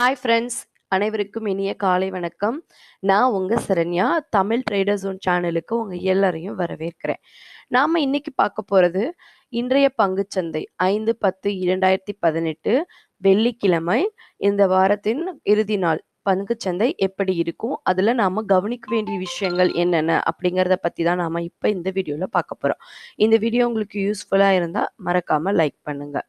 Hi friends அனைவருக்கும் இனிய காலை வணக்கம் நான் உங்கள் சரண்யா தமிழ் ட்ரேடர்ஸ் ஒன் சேனலுக்கு உங்கள் எல்லாரையும் வரவேற்கிறேன் நாம் இன்னைக்கு பார்க்க போகிறது இன்றைய பங்குச்சந்தை ஐந்து பத்து இரண்டாயிரத்தி பதினெட்டு வெள்ளிக்கிழமை இந்த வாரத்தின் இறுதி நாள் பங்குச்சந்தை எப்படி இருக்கும் அதில் நாம் கவனிக்க வேண்டிய விஷயங்கள் என்னென்ன அப்படிங்கிறத பற்றி தான் நாம் இப்போ இந்த வீடியோவில் பார்க்க போகிறோம் இந்த வீடியோ உங்களுக்கு யூஸ்ஃபுல்லாக இருந்தால் மறக்காமல் லைக் பண்ணுங்கள்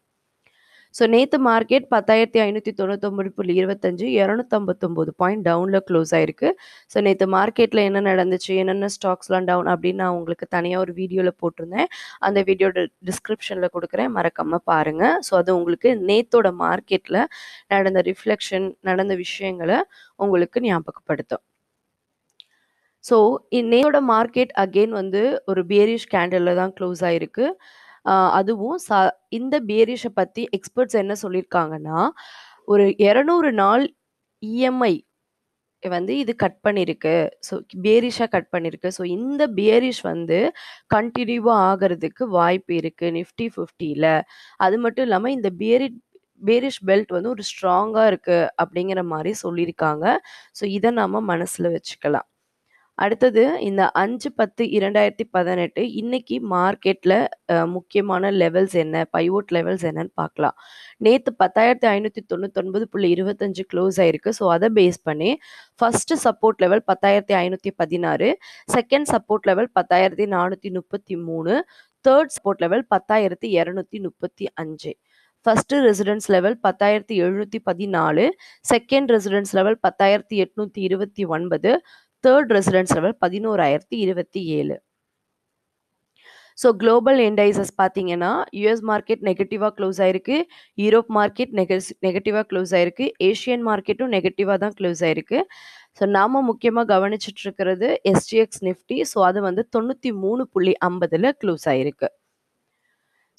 ஸோ நேற்று மார்க்கெட் பத்தாயிரத்தி ஐநூற்றி தொண்ணூத்தொம்பது புள்ளி இருபத்தஞ்சு இரநூத்தம்பத்தொம்பது பாயிண்ட் டவுனில் க்ளோஸ் ஆயிருக்கு ஸோ நேற்று மார்க்கெட்டில் என்ன நடந்துச்சு என்னென்ன ஸ்டாக்ஸ்லாம் டவுன் அப்படின்னு நான் உங்களுக்கு தனியாக ஒரு வீடியோவில் போட்டிருந்தேன் அந்த வீடியோ டிஸ்கிரிப்ஷனில் கொடுக்குறேன் மறக்காமல் பாருங்கள் ஸோ அது உங்களுக்கு நேத்தோட மார்க்கெட்டில் நடந்த ரிஃப்ளெக்ஷன் நடந்த விஷயங்களை உங்களுக்கு ஞாபகப்படுத்தும் ஸோ இன்னையோட மார்க்கெட் அகெயின் வந்து ஒரு பியரிஷ் கேண்டலில் தான் க்ளோஸ் ஆயிருக்கு அதுவும் ச இந்த பேரிஷை பற்றி எக்ஸ்பர்ட்ஸ் என்ன சொல்லியிருக்காங்கன்னா, ஒரு இரநூறு நாள் இஎம்ஐ e வந்து இது கட் பண்ணியிருக்கு ஸோ பேரிஷாக கட் பண்ணியிருக்கு ஸோ இந்த பியரிஷ் வந்து கண்டினியூவாக ஆகிறதுக்கு வாய்ப்பு இருக்குது நிஃப்டி ஃபிஃப்டியில் அது மட்டும் இல்லாமல் இந்த பேரி பேரிஷ் பெல்ட் வந்து ஒரு ஸ்ட்ராங்காக இருக்குது அப்படிங்கிற மாதிரி சொல்லியிருக்காங்க. ஸோ இதை நாம் மனசில் வச்சுக்கலாம். அடுத்தது இந்த அஞ்சு பத்து இரண்டாயிரத்தி பதினெட்டு இன்னைக்கு மார்க்கெட்டில் முக்கியமான லெவல்ஸ் என்ன பைவோட் லெவல்ஸ் என்னன்னு பார்க்கலாம் நேற்று பத்தாயிரத்தி ஐநூற்றி தொண்ணூத்தொன்பது புள்ளி இருபத்தஞ்சு க்ளோஸ் ஆயிருக்கு ஸோ அதை பேஸ் பண்ணி ஃபர்ஸ்ட் சப்போர்ட் லெவல் பத்தாயிரத்தி ஐநூற்றி பதினாறு செகண்ட் சப்போர்ட் லெவல் பத்தாயிரத்தி நானூற்றி முப்பத்தி மூணு தேர்ட் சப்போர்ட் லெவல் பத்தாயிரத்தி இரநூத்தி முப்பத்தி அஞ்சு ஃபஸ்ட்டு ரெசிடென்ஸ் லெவல் பத்தாயிரத்தி எழுநூற்றி பதினாலு செகண்ட் ரெசிடென்ஸ் லெவல் பத்தாயிரத்தி எட்நூற்றி இருபத்தி ஒன்பது தேர்ட் ரெசிடென்ஸ் லெவல் பதினோராயிரத்தி இருபத்தி ஏழு ஸோ குளோபல் இண்டைசஸ் பார்த்தீங்கன்னா யூஎஸ் மார்க்கெட் நெகட்டிவாக க்ளோஸ் ஆயிருக்கு யூரோப் மார்க்கெட் நெக நெகட்டிவாக க்ளோஸ் ஆயிருக்கு ஏஷியன் மார்க்கெட்டும் நெகட்டிவாக தான் க்ளோஸ் ஆயிருக்கு ஸோ நாம் முக்கியமாக கவனிச்சிட்ருக்கிறது எஸ்டிஎக்ஸ் நிஃப்டி ஸோ அது வந்து தொண்ணூற்றி மூணு புள்ளி ஐம்பதில் க்ளோஸ் ஆயிருக்கு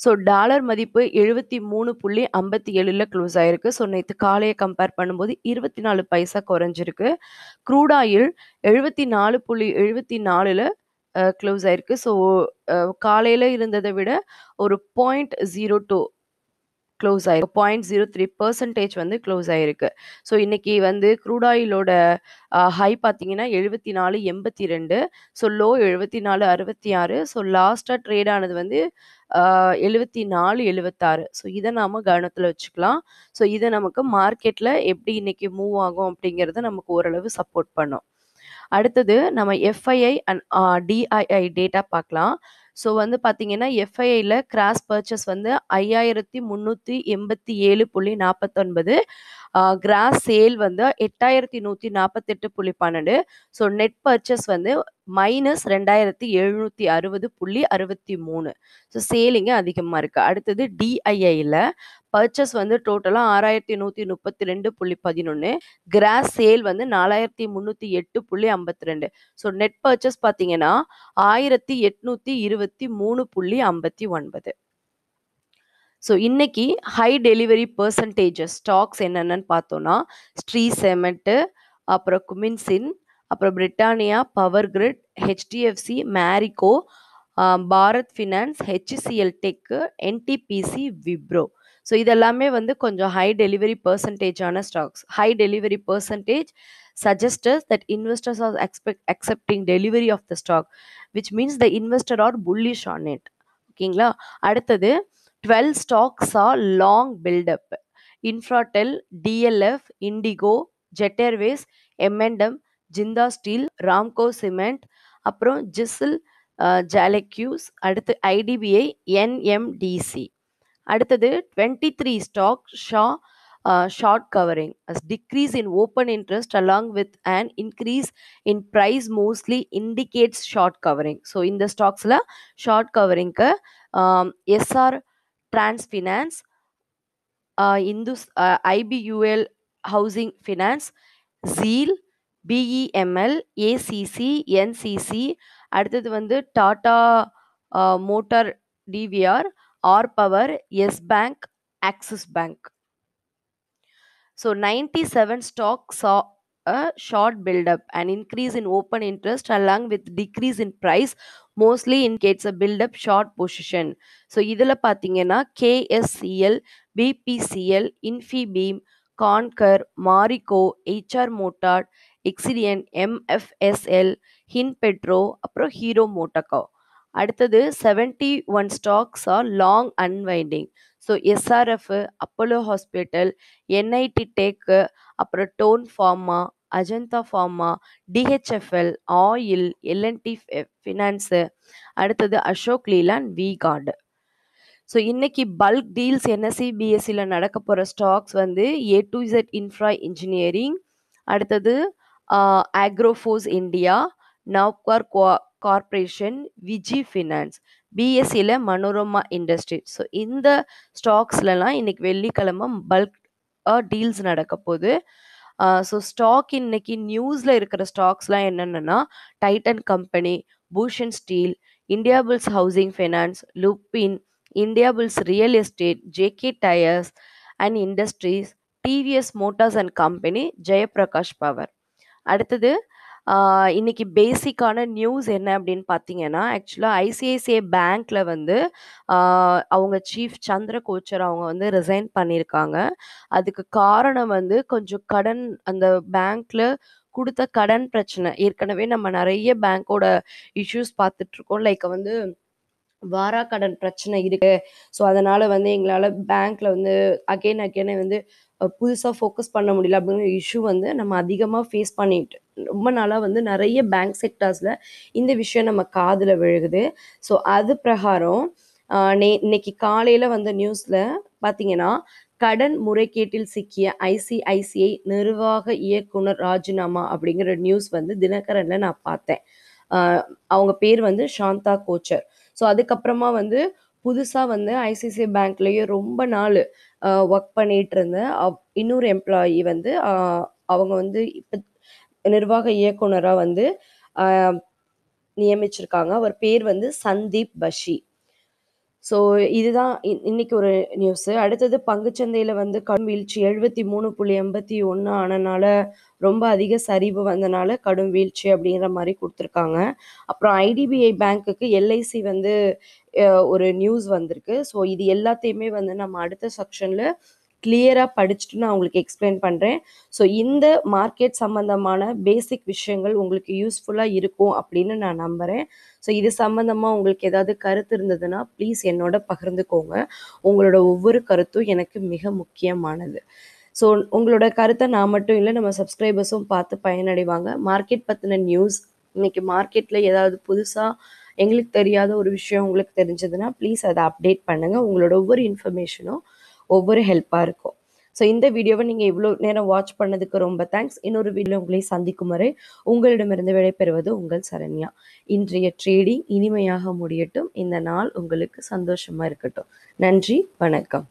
ஸோ டாலர் மதிப்பு எழுபத்தி மூணு புள்ளி ஐம்பத்தி ஏழில் க்ளோஸ் ஆயிருக்கு ஸோ நேற்று காலையை கம்பேர் பண்ணும்போது இருபத்தி நாலு பைசா குறைஞ்சிருக்கு க்ரூட் ஆயில் எழுபத்தி நாலு புள்ளி எழுபத்தி நாலில் க்ளோஸ் ஆயிருக்கு ஸோ காலையில் இருந்ததை விட ஒரு பாயிண்ட் ஜீரோ டூ க்ளோஸ் ஆயிருக்கு பாயிண்ட் ஜீரோ த்ரீ பர்சன்டேஜ் வந்து க்ளோஸ் ஆயிருக்கு ஸோ இன்னைக்கு வந்து க்ரூட் ஆயிலோட ஹை பார்த்தீங்கன்னா எழுபத்தி நாலு எண்பத்தி ரெண்டு ஸோ லோ எழுபத்தி நாலு அறுபத்தி ஆறு ஸோ லாஸ்ட்டாக ட்ரேட் ஆனது வந்து எழுபத்தி நாலு எழுபத்தாறு ஸோ இதை நாம் கவனத்தில் வச்சுக்கலாம் ஸோ இதை நமக்கு மார்க்கெட்டில் எப்படி இன்னைக்கு மூவ் ஆகும் அப்படிங்கிறத நமக்கு ஓரளவு சப்போர்ட் பண்ணும் அடுத்தது நம்ம எஃப்ஐஐ அண்ட் டிஐஐ டேட்டா பார்க்கலாம் ஸோ வந்து பார்த்தீங்கன்னா எஃப்ஐயில் கிராஸ் பர்ச்சஸ் வந்து ஐயாயிரத்தி முந்நூற்றி எண்பத்தி ஏழு புள்ளி நாற்பத்தொன்பது கிராஸ் சேல் வந்து எட்டாயிரத்தி நூற்றி நாற்பத்தெட்டு புள்ளி பன்னெண்டு ஸோ நெட் பர்ச்சஸ் வந்து மைனஸ் ரெண்டாயிரத்தி எழுநூற்றி அறுபது புள்ளி அறுபத்தி மூணு ஸோ சேலிங்கு அதிகமாக இருக்குது அடுத்தது டிஐஐயில் பர்ச்சஸ் வந்து டோட்டலாக ஆறாயிரத்தி நூற்றி முப்பத்தி ரெண்டு புள்ளி பதினொன்று கிராஸ் சேல் வந்து நாலாயிரத்தி முந்நூற்றி எட்டு புள்ளி ஐம்பத்தி ரெண்டு ஸோ நெட் பர்ச்சஸ் பார்த்தீங்கன்னா ஆயிரத்தி எட்நூற்றி இருபத்தி மூணு புள்ளி ஐம்பத்தி ஒன்பது ஸோ இன்னைக்கு ஹை டெலிவரி பர்சன்டேஜஸ் ஸ்டாக்ஸ் என்னென்னு பார்த்தோன்னா ஸ்ட்ரீ செமெண்ட்டு அப்புறம் குமின்சின் அப்புறம் Britannia Power Grid HDFC Marico Bharat finance HCL tech NTPC Wipro so இதெல்லாமே வந்து கொஞ்சம் ஹை டெலிவரி பர்சன்டேஜான ஸ்டாக்ஸ் ஹை டெலிவரி பர்சன்டேஜ் சஜஸ்டர்ஸ் that investors are expect accepting delivery of the stock which means the investor are bullish on it ஓகேங்களா அடுத்தது twelve stocks saw long buildup Infratel DLF Indigo Indigo, Jet Jindal steel Ramco cement அப்புறம் ஜிஸில் ஜாலக்யூஸ் அடுத்து IDBI NMDC அடுத்தது twenty three stock Shah short covering as decrease in open interest along with and increase in price mostly indicates short covering so இந்த ஸ்டாக்ஸில் short கவரிங்க்கு SR Trans finance Indus uh, Indus, housing uh, finance Housing BEML ACC NCC அடுத்தது வந்து Tata motor DVR R power Yes bank Axis bank so ninety seven stock saw a short build-up. An increase in open interest along with decrease in price mostly indicates a buildup short position so இதில் பார்த்தீங்கன்னா KSCL BPCL Infibeam Concor Marico HR motor Exide MFSL Hindpetro அப்புறம் Hero MotoCorp அடுத்தது seventy one stocks are long unwinding so SRF Apollo hospital NIT tech அப்புறம் டோன் pharma Ajanta pharma DHFL oil L and T finance அடுத்தது Ashok Leyland V guard so இன்னைக்கு bulk deals NSE பிஎஸ்சியில் நடக்க போகிற stocks வந்து A to Z infra engineering அடுத்தது ஆக்ரோஃபோஸ் India Navkar corporation VG finance பிஎஸ்சியில் மனோரமா இண்டஸ்ட்ரி ஸோ இந்த ஸ்டாக்ஸ்லலாம் இன்னைக்கு வெள்ளிக்கிழமை பல்க் டீல்ஸ் நடக்க போகுது ஸோ ஸ்டாக் இன்னைக்கு நியூஸில் இருக்கிற ஸ்டாக்ஸ்லாம் என்னென்னா Titan company Bhushan steel Indiabulls housing finance Lupin Indiabulls real estate JK tyres and industries TVS motors and company Jayaprakash power அடுத்தது இன்னைக்கு பேசிக்கான நியூஸ் என்ன அப்படின்னு பார்த்தீங்கன்னா ஆக்சுவலாக ஐசிஐசிஐ பேங்க்ல வந்து அவங்க சீஃப் சந்திர கோச்சர் அவங்க வந்து ரிசைன் பண்ணியிருக்காங்க அதுக்கு காரணம் வந்து கொஞ்சம் கடன் அந்த பேங்க்ல கொடுத்த கடன் பிரச்சனை ஏற்கனவே நம்ம நிறைய பேங்க்கோட இஷ்யூஸ் பார்த்துட்டு இருக்கோம் லைக் வந்து வாரா கடன் பிரச்சனை இருக்கு ஸோ அதனால வந்து எங்களால் பேங்க்ல வந்து அகெயின் அகெயின் வந்து புதுசாக ஃபோக்கஸ் பண்ண முடியல அப்படிங்கிற இஷ்யூ வந்து நம்ம அதிகமாக ஃபேஸ் பண்ணிட்டு ரொம்ப நாளாக வந்து நிறைய பேங்க் செக்டார்ஸில் இந்த விஷயம் நம்ம காதில் விழுகுது ஸோ அது பிரகாரம் நே இன்னைக்கு காலையில் வந்த நியூஸில் பார்த்தீங்கன்னா கடன் முறைகேட்டில் சிக்கிய ஐசிஐசிஐ நிர்வாக இயக்குனர் ராஜினாமா அப்படிங்கிற நியூஸ் வந்து தினகரனில் நான் பார்த்தேன் அவங்க பேர் வந்து சாந்தா கோச்சர் ஸோ அதுக்கப்புறமா வந்து புதுசாக வந்து ஐசிஐசிஐ பேங்க்லேயே ரொம்ப நாள் ஒர்க் பண்ணிட்டு இருந்த இன்னொரு எம்ப்ளாயி வந்து அவங்க வந்து இப்போ நிர்வாக இயக்குனராக வந்து நியமிச்சிருக்காங்க அவர் பேர் வந்து சந்தீப் பஷி ஸோ இதுதான் இன்னைக்கு ஒரு நியூஸு அடுத்தது பங்குச்சந்தையில் வந்து கடும் வீழ்ச்சி எழுபத்தி மூணு புள்ளி எண்பத்தி ஒன்று ஆனனால ரொம்ப அதிக சரிவு வந்தனால கடும் வீழ்ச்சி அப்படிங்கிற மாதிரி கொடுத்துருக்காங்க அப்புறம் ஐடிபிஐ பேங்க்குக்கு எல்ஐசி வந்து ஒரு நியூஸ் வந்திருக்கு ஸோ இது எல்லாத்தையுமே வந்து நம்ம அடுத்த செக்ஷனில் கிளியராக படிச்சுட்டு நான் உங்களுக்கு எக்ஸ்பிளைன் பண்ணுறேன் ஸோ இந்த மார்க்கெட் சம்மந்தமான பேசிக் விஷயங்கள் உங்களுக்கு யூஸ்ஃபுல்லாக இருக்கும் அப்படின்னு நான் நம்புகிறேன் ஸோ இது சம்மந்தமாக உங்களுக்கு ஏதாவது கருத்து இருந்ததுன்னா ப்ளீஸ் என்னோட பகிர்ந்துக்கோங்க உங்களோட ஒவ்வொரு கருத்தும் எனக்கு மிக முக்கியமானது ஸோ உங்களோட கருத்தை நான் மட்டும் இல்லை நம்ம சப்ஸ்கிரைபர்ஸும் பார்த்து பயனடைவாங்க மார்க்கெட் பற்றின நியூஸ் இன்னைக்கு மார்க்கெட்டில் ஏதாவது புதுசாக எங்களுக்கு தெரியாத ஒரு விஷயம் உங்களுக்கு தெரிஞ்சதுன்னா ப்ளீஸ் அதை அப்டேட் பண்ணுங்கள் உங்களோட ஒவ்வொரு இன்ஃபர்மேஷனும் ஒவ்வொரு ஹெல்ப்பாக இருக்கும் ஸோ இந்த வீடியோவை நீங்கள் இவ்வளோ நேரம் வாட்ச் பண்ணதுக்கு ரொம்ப தேங்க்ஸ் இன்னொரு வீடியோ உங்களை சந்திக்கும் வரை உங்களிடமிருந்து விடைபெறுவது உங்கள் சரண்யா இன்றைய ட்ரேடிங் இனிமையாக முடியட்டும் இந்த நாள் உங்களுக்கு சந்தோஷமாக இருக்கட்டும் நன்றி வணக்கம்